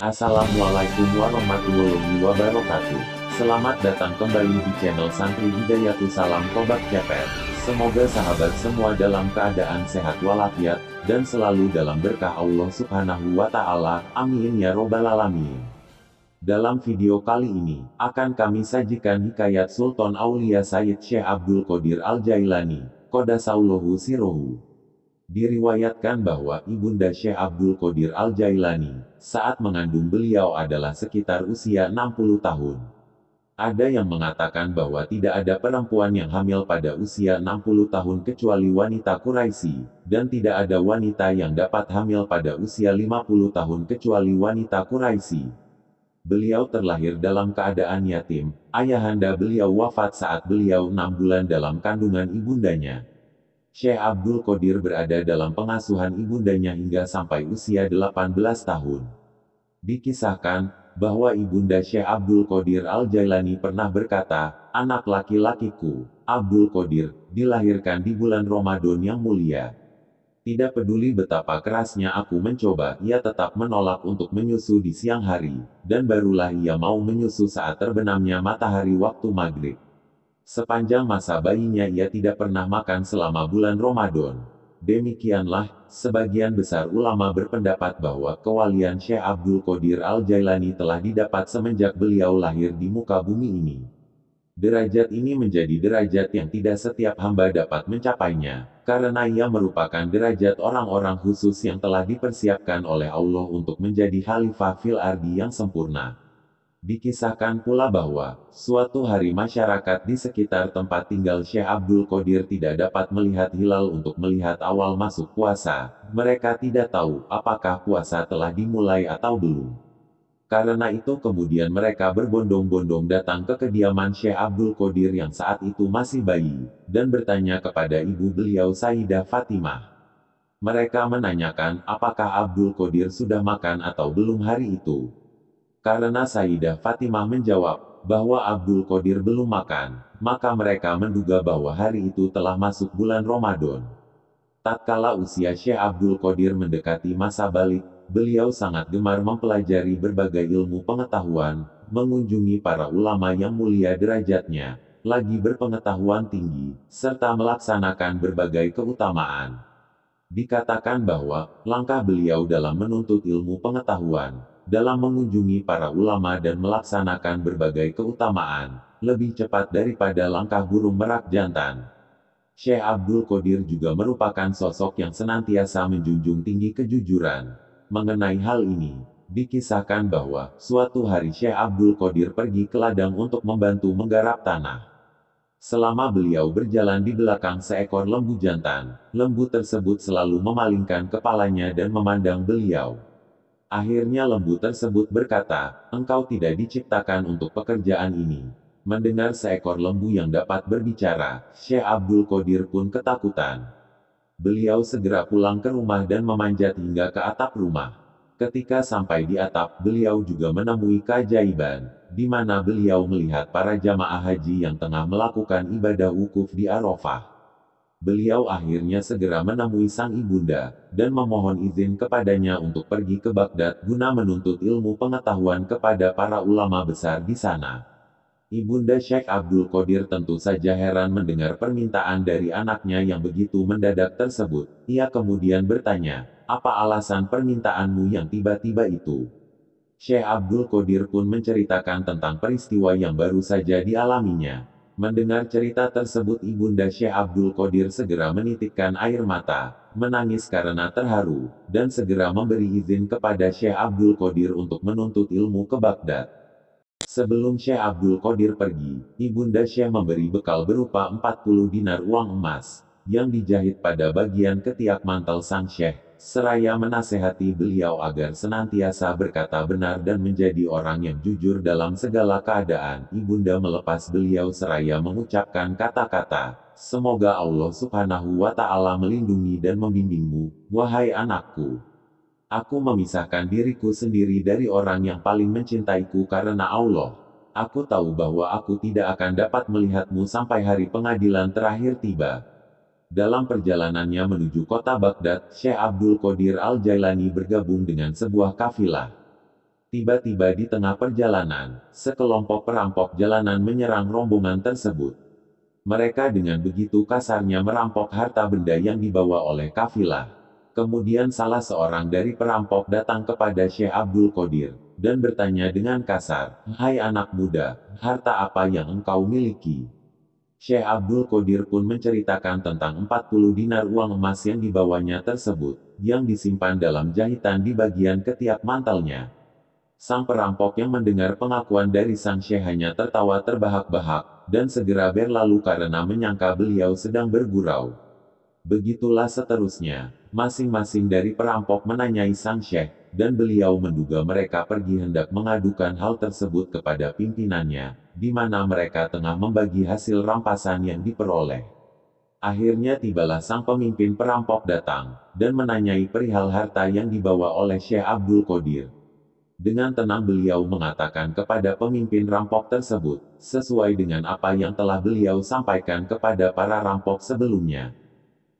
Assalamualaikum warahmatullahi wabarakatuh. Selamat datang kembali di channel Santri Hidayatu Salam Tobat Keper. Semoga sahabat semua dalam keadaan sehat walafiat, dan selalu dalam berkah Allah subhanahu wa ta'ala, amin ya robbal alamin. Dalam video kali ini, akan kami sajikan hikayat Sultan Aulia Said Syekh Abdul Qadir Al-Jailani, Qadasaulahu Sirohu. Diriwayatkan bahwa Ibunda Syekh Abdul Qadir Al-Jailani, saat mengandung beliau adalah sekitar usia 60 tahun. Ada yang mengatakan bahwa tidak ada perempuan yang hamil pada usia 60 tahun kecuali wanita Quraisy, dan tidak ada wanita yang dapat hamil pada usia 50 tahun kecuali wanita Quraisy. Beliau terlahir dalam keadaan yatim, ayahanda beliau wafat saat beliau enam bulan dalam kandungan ibundanya. Syekh Abdul Qadir berada dalam pengasuhan ibundanya hingga sampai usia 18 tahun. Dikisahkan, bahwa ibunda Syekh Abdul Qadir Al-Jailani pernah berkata, anak laki-lakiku, Abdul Qadir, dilahirkan di bulan Ramadan yang mulia. Tidak peduli betapa kerasnya aku mencoba, ia tetap menolak untuk menyusu di siang hari, dan barulah ia mau menyusu saat terbenamnya matahari waktu maghrib. Sepanjang masa bayinya ia tidak pernah makan selama bulan Ramadan. Demikianlah, sebagian besar ulama berpendapat bahwa kewalian Syekh Abdul Qadir Al-Jailani telah didapat semenjak beliau lahir di muka bumi ini. Derajat ini menjadi derajat yang tidak setiap hamba dapat mencapainya, karena ia merupakan derajat orang-orang khusus yang telah dipersiapkan oleh Allah untuk menjadi khalifah fil ardi yang sempurna. Dikisahkan pula bahwa, suatu hari masyarakat di sekitar tempat tinggal Syekh Abdul Qadir tidak dapat melihat hilal untuk melihat awal masuk puasa. Mereka tidak tahu apakah puasa telah dimulai atau belum. Karena itu kemudian mereka berbondong-bondong datang ke kediaman Syekh Abdul Qadir yang saat itu masih bayi, dan bertanya kepada ibu beliau Saidah Fatimah. Mereka menanyakan apakah Abdul Qadir sudah makan atau belum hari itu, karena Sayyidah Fatimah menjawab, bahwa Abdul Qadir belum makan, maka mereka menduga bahwa hari itu telah masuk bulan Ramadan. Tatkala usia Syekh Abdul Qadir mendekati masa balik, beliau sangat gemar mempelajari berbagai ilmu pengetahuan, mengunjungi para ulama yang mulia derajatnya, lagi berpengetahuan tinggi, serta melaksanakan berbagai keutamaan. Dikatakan bahwa, langkah beliau dalam menuntut ilmu pengetahuan, dalam mengunjungi para ulama dan melaksanakan berbagai keutamaan, lebih cepat daripada langkah burung merak jantan. Syekh Abdul Qadir juga merupakan sosok yang senantiasa menjunjung tinggi kejujuran. Mengenai hal ini, dikisahkan bahwa suatu hari Syekh Abdul Qadir pergi ke ladang untuk membantu menggarap tanah. Selama beliau berjalan di belakang seekor lembu jantan, lembu tersebut selalu memalingkan kepalanya dan memandang beliau. Akhirnya lembu tersebut berkata, engkau tidak diciptakan untuk pekerjaan ini. Mendengar seekor lembu yang dapat berbicara, Syekh Abdul Qadir pun ketakutan. Beliau segera pulang ke rumah dan memanjat hingga ke atap rumah. Ketika sampai di atap, beliau juga menemui keajaiban, di mana beliau melihat para jamaah haji yang tengah melakukan ibadah wukuf di Arafah beliau akhirnya segera menemui sang ibunda, dan memohon izin kepadanya untuk pergi ke Baghdad guna menuntut ilmu pengetahuan kepada para ulama besar di sana. Ibunda Sheikh Abdul Qadir tentu saja heran mendengar permintaan dari anaknya yang begitu mendadak tersebut. Ia kemudian bertanya, apa alasan permintaanmu yang tiba-tiba itu? Syekh Abdul Qadir pun menceritakan tentang peristiwa yang baru saja dialaminya. Mendengar cerita tersebut Ibunda Syekh Abdul Qadir segera menitikkan air mata, menangis karena terharu, dan segera memberi izin kepada Syekh Abdul Qadir untuk menuntut ilmu ke Baghdad. Sebelum Syekh Abdul Qadir pergi, Ibunda Syekh memberi bekal berupa 40 dinar uang emas, yang dijahit pada bagian ketiak mantel sang syekh, seraya menasehati beliau agar senantiasa berkata benar dan menjadi orang yang jujur dalam segala keadaan. Ibunda melepas beliau seraya mengucapkan kata-kata, Semoga Allah subhanahu wa ta'ala melindungi dan membimbingmu, wahai anakku. Aku memisahkan diriku sendiri dari orang yang paling mencintaiku karena Allah. Aku tahu bahwa aku tidak akan dapat melihatmu sampai hari pengadilan terakhir tiba, dalam perjalanannya menuju kota Baghdad, Syekh Abdul Qadir Al-Jailani bergabung dengan sebuah kafilah. Tiba-tiba di tengah perjalanan, sekelompok perampok jalanan menyerang rombongan tersebut. Mereka dengan begitu kasarnya merampok harta benda yang dibawa oleh kafilah. Kemudian salah seorang dari perampok datang kepada Syekh Abdul Qadir dan bertanya dengan kasar, "Hai anak muda, harta apa yang engkau miliki?" Syekh Abdul Qadir pun menceritakan tentang 40 dinar uang emas yang dibawanya tersebut, yang disimpan dalam jahitan di bagian ketiak mantelnya. Sang perampok yang mendengar pengakuan dari sang Syekh hanya tertawa terbahak-bahak, dan segera berlalu karena menyangka beliau sedang bergurau. Begitulah seterusnya, masing-masing dari perampok menanyai sang Syekh, dan beliau menduga mereka pergi hendak mengadukan hal tersebut kepada pimpinannya, di mana mereka tengah membagi hasil rampasan yang diperoleh. Akhirnya tibalah sang pemimpin perampok datang, dan menanyai perihal harta yang dibawa oleh Syekh Abdul Qadir. Dengan tenang beliau mengatakan kepada pemimpin rampok tersebut, sesuai dengan apa yang telah beliau sampaikan kepada para rampok sebelumnya.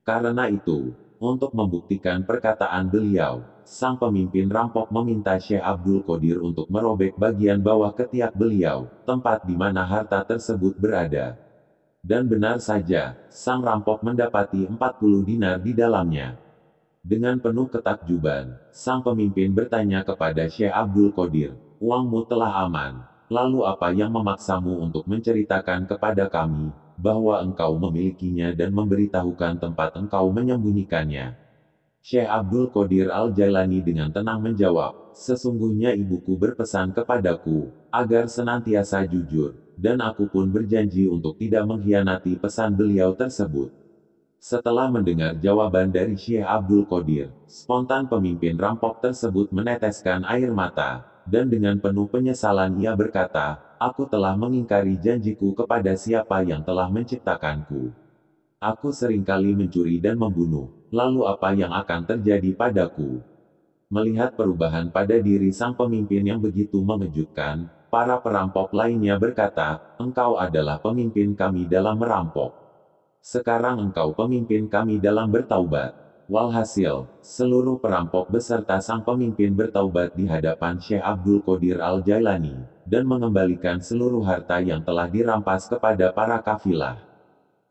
Karena itu, untuk membuktikan perkataan beliau. Sang pemimpin rampok meminta Syekh Abdul Qadir untuk merobek bagian bawah ketiak beliau, tempat di mana harta tersebut berada. Dan benar saja, sang rampok mendapati 40 dinar di dalamnya. Dengan penuh ketakjuban, sang pemimpin bertanya kepada Syekh Abdul Qadir, uangmu telah aman, lalu apa yang memaksamu untuk menceritakan kepada kami, bahwa engkau memilikinya dan memberitahukan tempat engkau menyembunyikannya. Syekh Abdul Qadir Al-Jailani dengan tenang menjawab, Sesungguhnya ibuku berpesan kepadaku, agar senantiasa jujur, dan aku pun berjanji untuk tidak mengkhianati pesan beliau tersebut. Setelah mendengar jawaban dari Syekh Abdul Qadir, spontan pemimpin rampok tersebut meneteskan air mata, dan dengan penuh penyesalan ia berkata, Aku telah mengingkari janjiku kepada siapa yang telah menciptakanku. Aku seringkali mencuri dan membunuh. Lalu apa yang akan terjadi padaku? Melihat perubahan pada diri sang pemimpin yang begitu mengejutkan, para perampok lainnya berkata, "Engkau adalah pemimpin kami dalam merampok. Sekarang engkau pemimpin kami dalam bertaubat." Walhasil, seluruh perampok beserta sang pemimpin bertaubat di hadapan Syekh Abdul Qadir Al-Jailani, dan mengembalikan seluruh harta yang telah dirampas kepada para kafilah.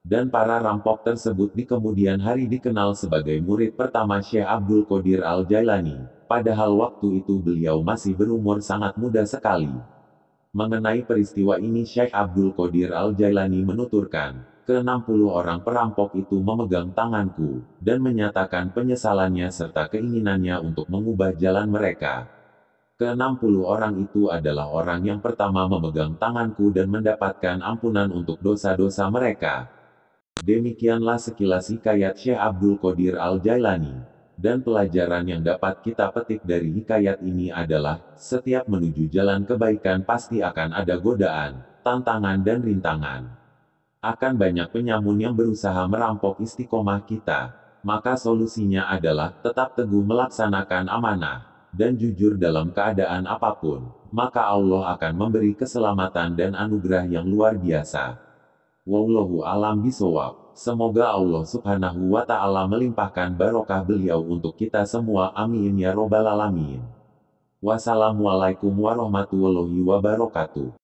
Dan para rampok tersebut di kemudian hari dikenal sebagai murid pertama Syekh Abdul Qadir Al-Jailani, padahal waktu itu beliau masih berumur sangat muda sekali. Mengenai peristiwa ini Syekh Abdul Qadir Al-Jailani menuturkan, ke-60 orang perampok itu memegang tanganku, dan menyatakan penyesalannya serta keinginannya untuk mengubah jalan mereka. Ke-60 orang itu adalah orang yang pertama memegang tanganku dan mendapatkan ampunan untuk dosa-dosa mereka. Demikianlah sekilas hikayat Syekh Abdul Qadir Al-Jailani. Dan pelajaran yang dapat kita petik dari hikayat ini adalah, setiap menuju jalan kebaikan pasti akan ada godaan, tantangan dan rintangan akan banyak penyamun yang berusaha merampok istiqomah kita. Maka solusinya adalah tetap teguh melaksanakan amanah dan jujur dalam keadaan apapun. Maka Allah akan memberi keselamatan dan anugerah yang luar biasa. Wallahu alam bisawab. Semoga Allah Subhanahu wa taala melimpahkan barokah beliau untuk kita semua. Amin ya robbal alamin. Wassalamualaikum warahmatullahi wabarakatuh.